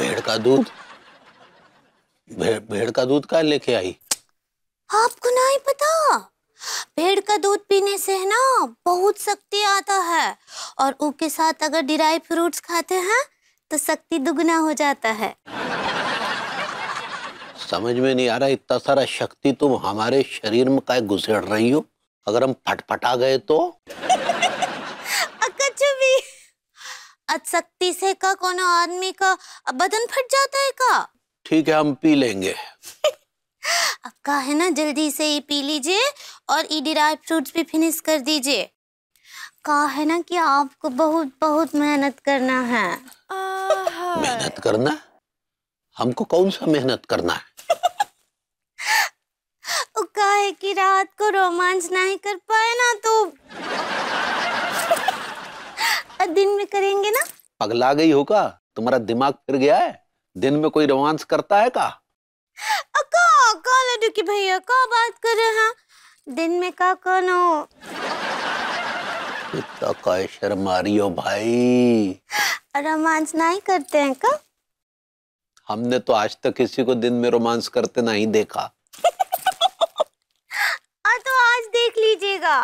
भेड़ का दूध भे, भेड़ का दूध का लेके आई आपको नहीं पता भेड़ का दूध पीने से है ना बहुत शक्ति आता है और उसके साथ अगर डिराई फ्रूट्स खाते हैं तो शक्ति दुगना हो जाता है समझ में नहीं आ रहा इतना सारा शक्ति तुम हमारे शरीर में का घुसेड़ रही हो अगर हम फटफटा गए तो सख्ती से का कोनो आदमी का बदन फट जाता है का ठीक है हम पी लेंगे अब का है ना जल्दी से ये पी लीजिए और ई डिराइव फ्रूट्स भी फिनिश कर दीजिए का है ना कि आपको बहुत बहुत मेहनत करना है मेहनत करना हमको कौन सा मेहनत करना है का है कि रात को रोमांच नहीं कर पाए ना तू तो और दिन में करेंगे ना पगला गई हो का तुम्हारा दिमाग फिर गया है दिन में कोई रोमांस करता है का का का लड्डू की भैया का बात कर रहे हैं दिन में का कनो इतना का शर्मा रही हो भाई रोमांस नहीं करते हैं का हमने तो आज तक किसी को दिन में रोमांस करते नहीं देखा हाँ, तो आज देख लीजिएगा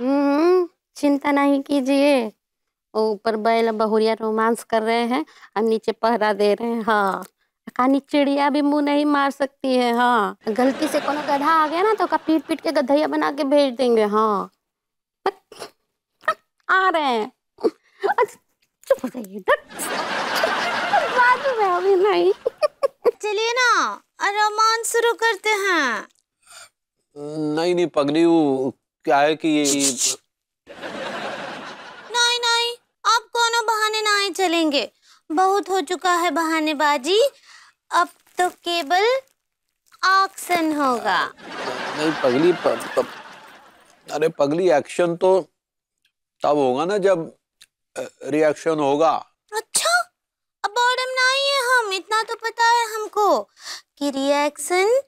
हम्म चिंता नहीं कीजिए और ऊपर बैल बहुरिया रोमांस कर रहे हैं और नीचे पहरा दे रहे हैं हाँ कहानी चिड़िया भी मुंह नहीं मार सकती है हाँ गलती से कोनो गधा आ गया ना तो का पीट पीट के गधैया बना के भेज देंगे हाँ आ रहे हैं अच्छा, चुप हो में अभी नहीं चलिए ना रोमांस शुरू करते हैं नहीं नहीं पगड़ी वो क्या है कि ये नहीं नहीं आप कोनो बहाने ना ही चलेंगे बहुत हो चुका है बहानेबाजी अब तो केवल एक्शन होगा नहीं पगली प, प, अरे पगली एक्शन तो तब होगा ना जब रिएक्शन होगा अच्छा अब बॉडम ना ही है हम इतना तो पता है हमको कि रिएक्शन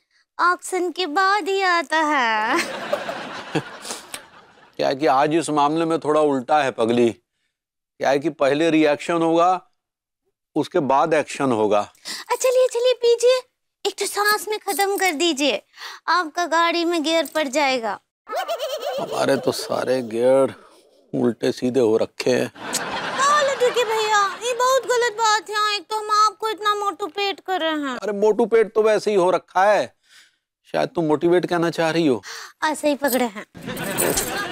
ऑक्शन के बाद ही आता है क्या है कि आज इस मामले में थोड़ा उल्टा है पगली क्या है कि पहले रिएक्शन होगा उसके बाद एक्शन होगा चलिए अच्छा, चलिए पीजिए एक तो सांस में खत्म कर दीजिए आपका गाड़ी में गियर पड़ जाएगा हमारे तो सारे गियर उल्टे सीधे हो रखे हैं भैया ये बहुत गलत बात है एक तो हम आपको इतना मोटू पेट कर रहे हैं अरे मोटू पेट तो वैसे ही हो रखा है शायद तुम मोटिवेट कहना चाह रही हो ऐसे ही पकड़े हैं